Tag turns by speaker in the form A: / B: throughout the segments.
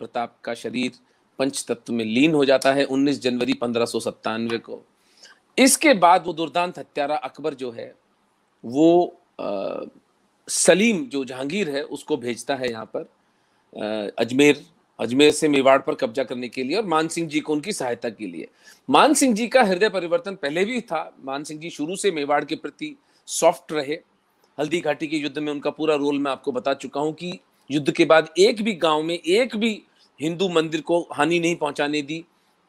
A: प्रताप का शरीर पंच तत्व में लीन हो जाता है 19 जनवरी पंद्रह को इसके बाद वो दुर्दांत हत्यारा अकबर जो है वो आ, सलीम जो जहांगीर है उसको भेजता है यहाँ पर आ, अजमेर अजमेर से मेवाड़ पर कब्जा करने के लिए और मान सिंह जी को उनकी सहायता के लिए मान सिंह जी का हृदय परिवर्तन पहले भी था मान सिंह जी शुरू से मेवाड़ के प्रति सॉफ्ट रहे हल्दी घाटी के युद्ध में उनका पूरा रोल मैं आपको बता चुका हूं कि युद्ध के बाद एक भी गांव में एक भी हिंदू मंदिर को हानि नहीं पहुंचाने दी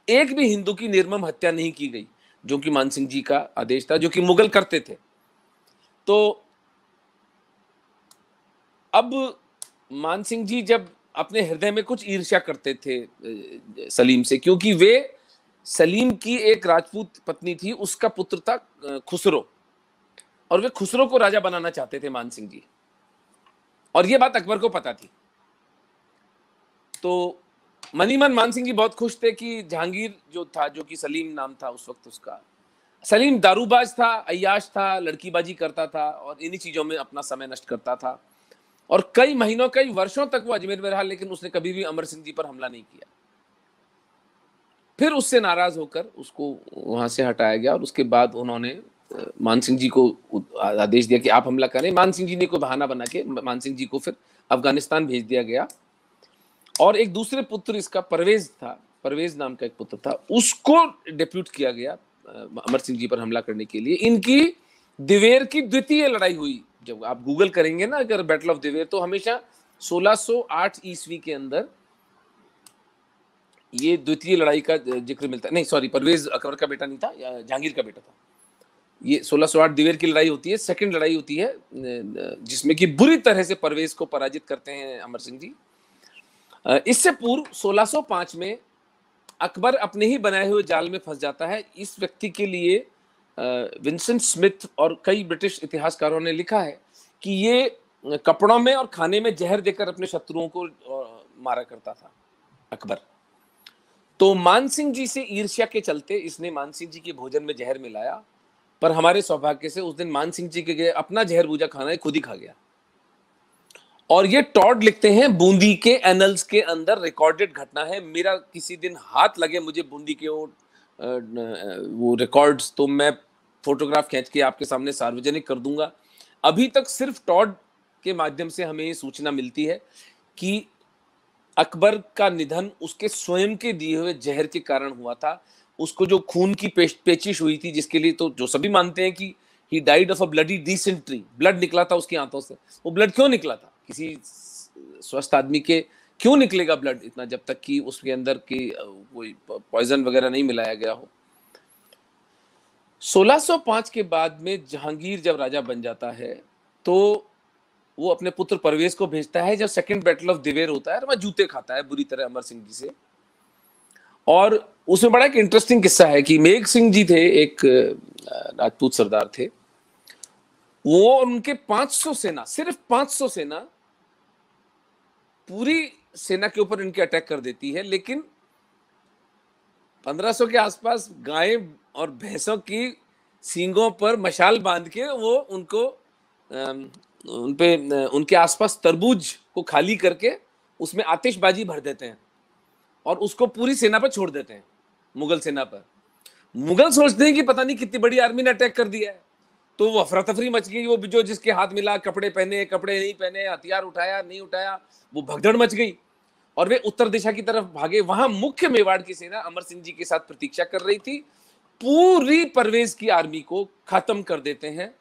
A: एक भी हिंदू की निर्मम हत्या नहीं की गई जो कि मानसिंह जी का आदेश था जो कि मुगल करते थे तो अब मानसिंह जी जब अपने हृदय में कुछ ईर्ष्या करते थे सलीम से क्योंकि वे सलीम की एक राजपूत पत्नी थी उसका पुत्र था खुसरो और वे खुसरो को राजा बनाना चाहते थे मानसिंह जी और यह बात अकबर को पता थी तो मनीमन मानसिंह जी बहुत खुश थे कि जहांगीर जो था जो कि सलीम नाम था उस वक्त उसका सलीम दारूबाज था अयाश था लड़कीबाजी करता था और इन्हीं चीज़ों में अपना समय नष्ट करता था और कई महीनों कई वर्षों तक वो अजमेर में रहा लेकिन उसने कभी भी अमर सिंह जी पर हमला नहीं किया फिर उससे नाराज होकर उसको वहां से हटाया गया और उसके बाद उन्होंने मान सिंह जी को आदेश दिया कि आप हमला करें मान सिंह जी ने को बहाना बना के मान सिंह जी को फिर अफगानिस्तान भेज दिया गया और एक दूसरे पुत्र इसका परवेज था परवेज नाम का एक पुत्र था उसको डेप्यूट किया गया अमर सिंह जी पर हमला करने के लिए इनकी दिवेर की द्वितीय लड़ाई हुई जब आप गूगल करेंगे ना अगर बैटल ऑफ दिवेर तो हमेशा 1608 ईस्वी के अंदर ये द्वितीय लड़ाई का जिक्र मिलता है नहीं सॉरी परवेज अकबर का बेटा नहीं था जहांगीर का बेटा था ये 1608 दिवेर की लड़ाई होती है सेकंड लड़ाई होती है जिसमें कि बुरी तरह से परवेज को पराजित करते हैं अमर सिंह जी इससे पूर्व 1605 में अकबर अपने ही बनाए हुए जाल में फंस जाता है इस व्यक्ति के लिए विंसेंट स्मिथ और कई ब्रिटिश इतिहासकारों ने लिखा है कि ये कपड़ों में और खाने में जहर देकर अपने शत्रुओं को मारा करता था अकबर तो मान सिंह जी से ईर्ष्या के चलते इसने मानसिंह जी के भोजन में जहर मिलाया पर हमारे सौभाग्य से उस दिन मान सिंह जी के अपना जहर बूझा खाना खुद ही खा गया और ये टॉड लिखते हैं बूंदी के एनल्स के अंदर रिकॉर्डेड घटना है मेरा किसी दिन हाथ लगे मुझे बूंदी के वो वो रिकॉर्ड्स तो मैं फोटोग्राफ खींच के आपके सामने सार्वजनिक कर दूंगा अभी तक सिर्फ टॉड के माध्यम से हमें ये सूचना मिलती है कि अकबर का निधन उसके स्वयं के दिए हुए जहर के कारण हुआ था उसको जो खून की पेश, पेचिश हुई थी जिसके लिए तो जो सभी मानते हैं कि he died of a bloody dysentery blood निकला था उसकी आंतों से वो ब्लड क्यों निकला था किसी स्वस्थ आदमी के क्यों निकलेगा ब्लड इतना जब तक कि उसके अंदर की कोई पॉइजन वगैरह नहीं मिलाया गया हो 1605 के बाद में जहांगीर जब राजा बन जाता है तो वो अपने पुत्र परवेज को भेजता है जब सेकंड बैटल ऑफ दिवेर होता है वह जूते खाता है बुरी तरह अमर सिंह जी से और उसमें बड़ा एक इंटरेस्टिंग किस्सा है कि मेघ सिंह जी थे एक राजपूत सरदार थे वो उनके 500 सेना सिर्फ 500 सेना पूरी सेना के ऊपर इनके अटैक कर देती है लेकिन 1500 के आसपास गाय और भैंसों की सींगों पर मशाल बांध के वो उनको उन पे उनके आसपास तरबूज को खाली करके उसमें आतिशबाजी भर देते हैं और उसको पूरी सेना पर छोड़ देते हैं मुगल सेना पर मुगल सोचते हैं कि पता नहीं कितनी बड़ी आर्मी ने अटैक कर दिया है तो वो अफरा तफरी मच गई वो जो जिसके हाथ मिला कपड़े पहने कपड़े नहीं पहने हथियार उठाया नहीं उठाया वो भगदड़ मच गई और वे उत्तर दिशा की तरफ भागे वहां मुख्य मेवाड़ की सेना अमर सिंह जी के साथ प्रतीक्षा कर रही थी पूरी परवेज की आर्मी को खत्म कर देते हैं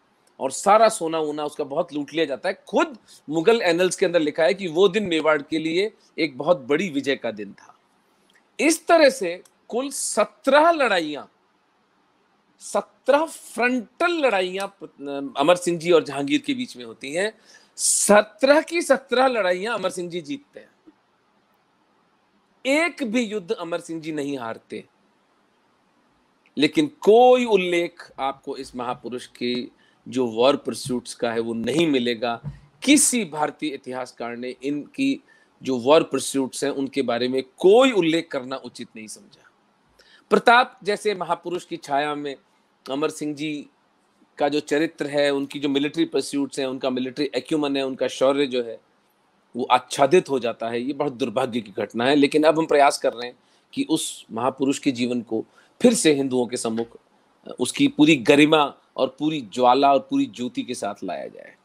A: और सारा सोना वोना उसका बहुत लूट लिया जाता है खुद मुगल एनल्स के अंदर लिखा है कि वो दिन मेवाड़ के लिए एक बहुत बड़ी विजय का दिन था इस तरह से कुल सत्रह लड़ाइयां सत्रह फ्रंटल लड़ाइयां अमर सिंह जी और जहांगीर के बीच में होती हैं सत्रह की सत्रह लड़ाइयां अमर सिंह जी जीतते हैं एक भी युद्ध अमर सिंह जी नहीं हारते लेकिन कोई उल्लेख आपको इस महापुरुष की जो वॉर प्रस्यूट का है वो नहीं मिलेगा किसी भारतीय इतिहासकार ने इनकी जो वॉर प्रस्यूट्स हैं उनके बारे में कोई उल्लेख करना उचित नहीं समझा प्रताप जैसे महापुरुष की छाया में अमर सिंह जी का जो चरित्र है उनकी जो मिलिट्री परस्यूट्स हैं उनका मिलिट्री एक्यूमन है उनका शौर्य जो है वो आच्छादित हो जाता है ये बहुत दुर्भाग्य की घटना है लेकिन अब हम प्रयास कर रहे हैं कि उस महापुरुष के जीवन को फिर से हिंदुओं के सम्मुख उसकी पूरी गरिमा और पूरी ज्वाला और पूरी ज्योति के साथ लाया जाए